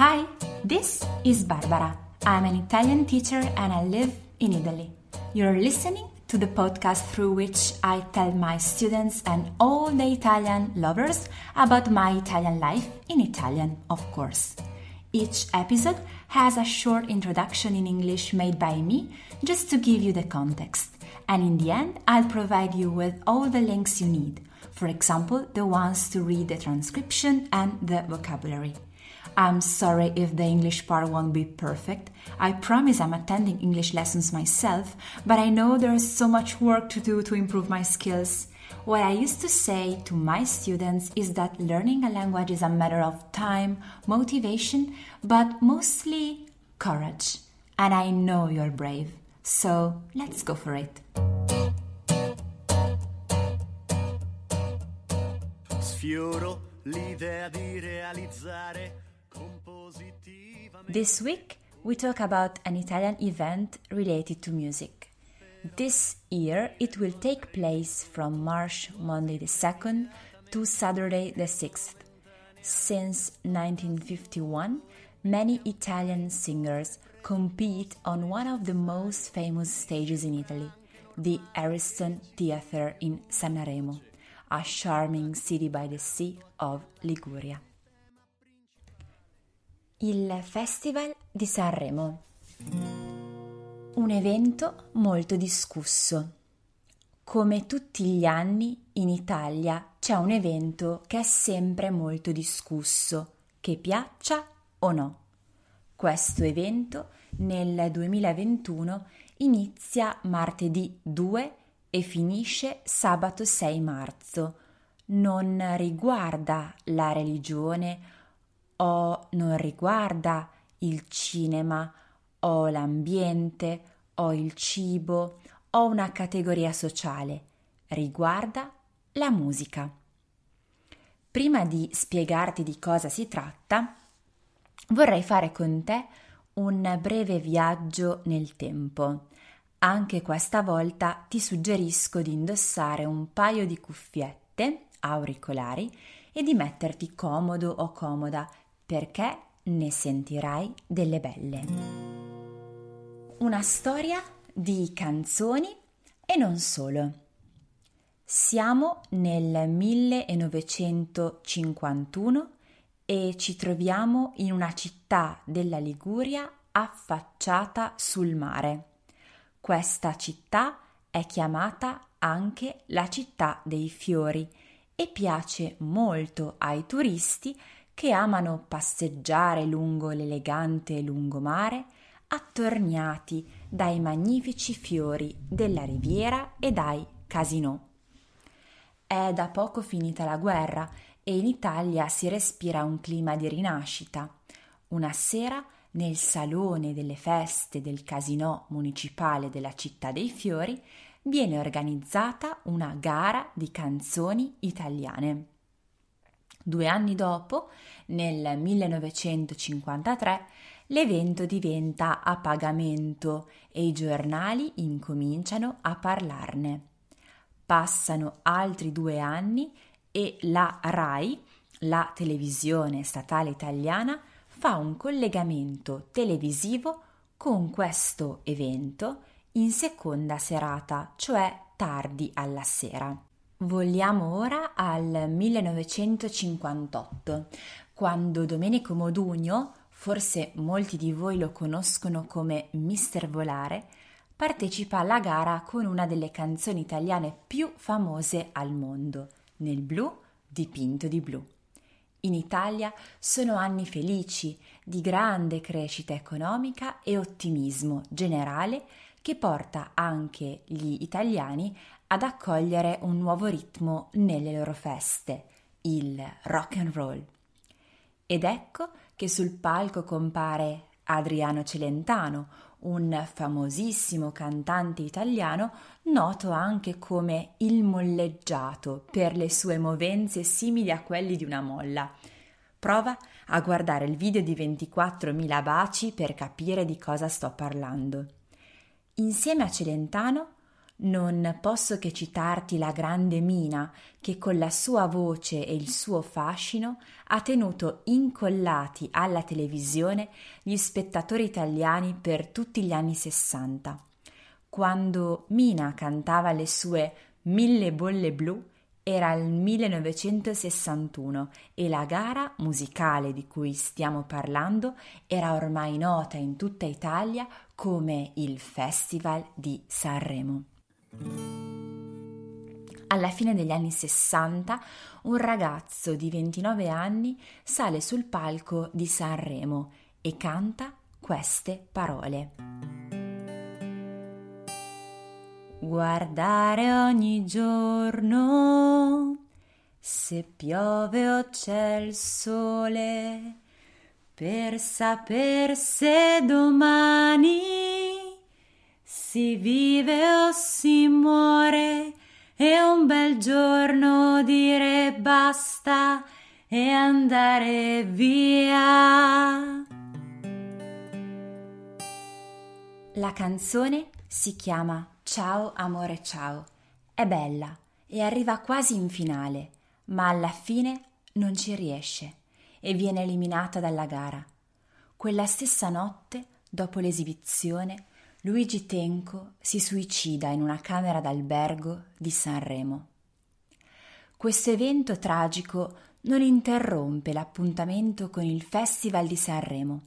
Hi, this is Barbara. I'm an Italian teacher and I live in Italy. You're listening to the podcast through which I tell my students and all the Italian lovers about my Italian life, in Italian, of course. Each episode has a short introduction in English made by me just to give you the context. And in the end, I'll provide you with all the links you need, for example, the ones to read the transcription and the vocabulary. I'm sorry if the English part won't be perfect. I promise I'm attending English lessons myself, but I know there's so much work to do to improve my skills. What I used to say to my students is that learning a language is a matter of time, motivation, but mostly courage. And I know you're brave, so let's go for it. Sfioro l'idea di realizzare this week, we talk about an Italian event related to music. This year, it will take place from March Monday the 2nd to Saturday the 6th. Since 1951, many Italian singers compete on one of the most famous stages in Italy, the Ariston Theatre in Sanremo, a charming city by the sea of Liguria. Il Festival di Sanremo. Un evento molto discusso. Come tutti gli anni in Italia c'è un evento che è sempre molto discusso, che piaccia o no. Questo evento nel 2021 inizia martedì 2 e finisce sabato 6 marzo. Non riguarda la religione o non riguarda il cinema o l'ambiente o il cibo o una categoria sociale, riguarda la musica. Prima di spiegarti di cosa si tratta, vorrei fare con te un breve viaggio nel tempo. Anche questa volta ti suggerisco di indossare un paio di cuffiette auricolari e di metterti comodo o comoda perché ne sentirai delle belle. Una storia di canzoni e non solo. Siamo nel 1951 e ci troviamo in una città della Liguria affacciata sul mare. Questa città è chiamata anche la città dei fiori e piace molto ai turisti che amano passeggiare lungo l'elegante lungomare, attorniati dai magnifici fiori della riviera e dai casinò. È da poco finita la guerra e in Italia si respira un clima di rinascita. Una sera, nel salone delle feste del casinò municipale della città dei fiori, viene organizzata una gara di canzoni italiane. Due anni dopo, nel 1953, l'evento diventa a pagamento e i giornali incominciano a parlarne. Passano altri due anni e la RAI, la televisione statale italiana, fa un collegamento televisivo con questo evento in seconda serata, cioè tardi alla sera. Vogliamo ora al 1958, quando Domenico Modugno, forse molti di voi lo conoscono come Mister Volare, partecipa alla gara con una delle canzoni italiane più famose al mondo, Nel blu dipinto di blu. In Italia sono anni felici, di grande crescita economica e ottimismo generale che porta anche gli italiani ad accogliere un nuovo ritmo nelle loro feste, il rock and roll. Ed ecco che sul palco compare Adriano Celentano, un famosissimo cantante italiano noto anche come il molleggiato per le sue movenze simili a quelle di una molla. Prova a guardare il video di 24.000 baci per capire di cosa sto parlando. Insieme a Celentano non posso che citarti la grande Mina, che con la sua voce e il suo fascino ha tenuto incollati alla televisione gli spettatori italiani per tutti gli anni sessanta. Quando Mina cantava le sue Mille bolle blu era il 1961 e la gara musicale di cui stiamo parlando era ormai nota in tutta Italia come il Festival di Sanremo. Alla fine degli anni 60 un ragazzo di 29 anni sale sul palco di Sanremo e canta queste parole. Guardare ogni giorno se piove o c'è il sole per saper se domani si vive o si muore e un bel giorno dire basta e andare via. La canzone si chiama Ciao amore ciao. È bella e arriva quasi in finale, ma alla fine non ci riesce e viene eliminata dalla gara. Quella stessa notte, dopo l'esibizione, Luigi Tenco si suicida in una camera d'albergo di Sanremo. Questo evento tragico non interrompe l'appuntamento con il Festival di Sanremo,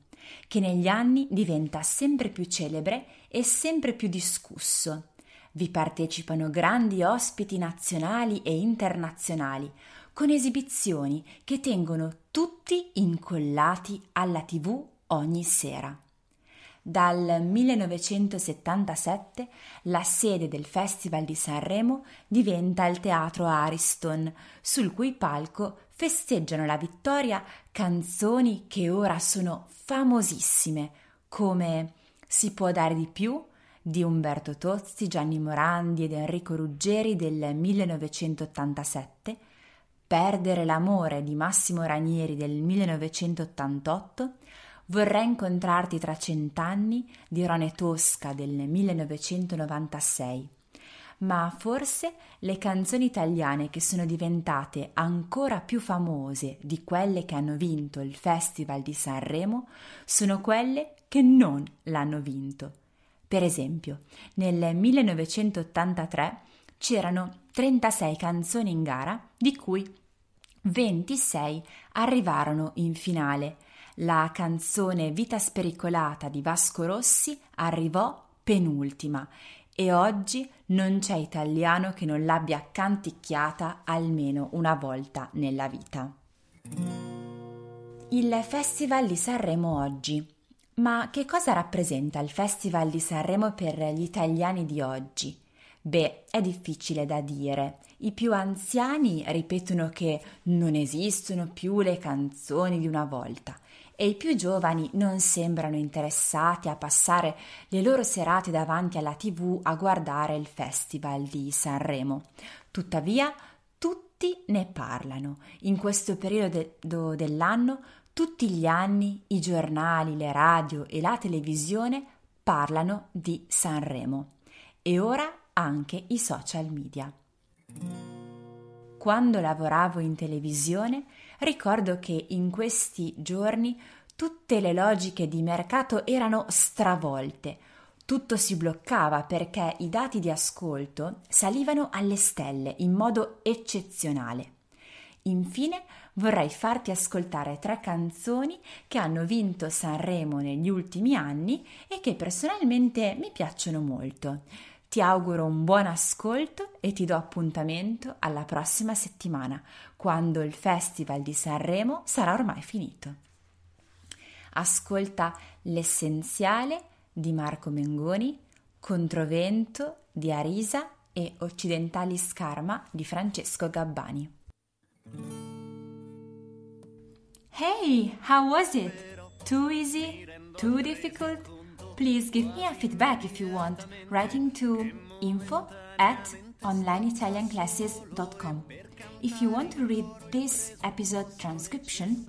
che negli anni diventa sempre più celebre e sempre più discusso. Vi partecipano grandi ospiti nazionali e internazionali, con esibizioni che tengono tutti incollati alla tv ogni sera. Dal 1977 la sede del Festival di Sanremo diventa il Teatro Ariston, sul cui palco festeggiano la vittoria canzoni che ora sono famosissime, come Si può dare di più di Umberto Tozzi, Gianni Morandi ed Enrico Ruggeri del 1987, Perdere l'amore di Massimo Ranieri del 1988, Vorrei incontrarti tra cent'anni, di Rone Tosca del 1996. Ma forse le canzoni italiane che sono diventate ancora più famose di quelle che hanno vinto il Festival di Sanremo sono quelle che non l'hanno vinto. Per esempio, nel 1983 c'erano 36 canzoni in gara, di cui 26 arrivarono in finale, la canzone Vita spericolata di Vasco Rossi arrivò penultima e oggi non c'è italiano che non l'abbia canticchiata almeno una volta nella vita. Il Festival di Sanremo oggi. Ma che cosa rappresenta il Festival di Sanremo per gli italiani di oggi? Beh, è difficile da dire. I più anziani ripetono che non esistono più le canzoni di una volta e i più giovani non sembrano interessati a passare le loro serate davanti alla tv a guardare il Festival di Sanremo. Tuttavia, tutti ne parlano. In questo periodo dell'anno, tutti gli anni, i giornali, le radio e la televisione parlano di Sanremo. E ora anche i social media. Quando lavoravo in televisione Ricordo che in questi giorni tutte le logiche di mercato erano stravolte. Tutto si bloccava perché i dati di ascolto salivano alle stelle in modo eccezionale. Infine vorrei farti ascoltare tre canzoni che hanno vinto Sanremo negli ultimi anni e che personalmente mi piacciono molto. Ti auguro un buon ascolto e ti do appuntamento alla prossima settimana, quando il Festival di Sanremo sarà ormai finito. Ascolta l'essenziale di Marco Mengoni, Controvento di Arisa e Occidentali Scarma di Francesco Gabbani. Hey, how was it? Too easy? Too difficult? please give me a feedback if you want, writing to info at onlineitalianclasses.com. If you want to read this episode transcription,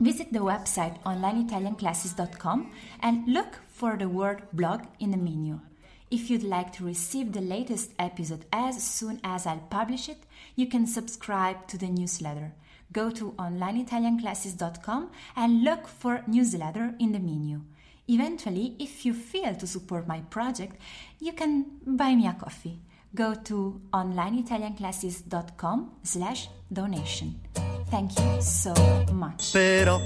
visit the website onlineitalianclasses.com and look for the word blog in the menu. If you'd like to receive the latest episode as soon as I'll publish it, you can subscribe to the newsletter. Go to onlineitalianclasses.com and look for newsletter in the menu. Eventually, if you feel to support my project, you can buy me a coffee. Go to onlineitalianclasses.com slash donation. Thank you so much. Però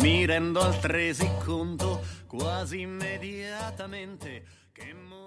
mi rendo altresì conto quasi immediatamente che...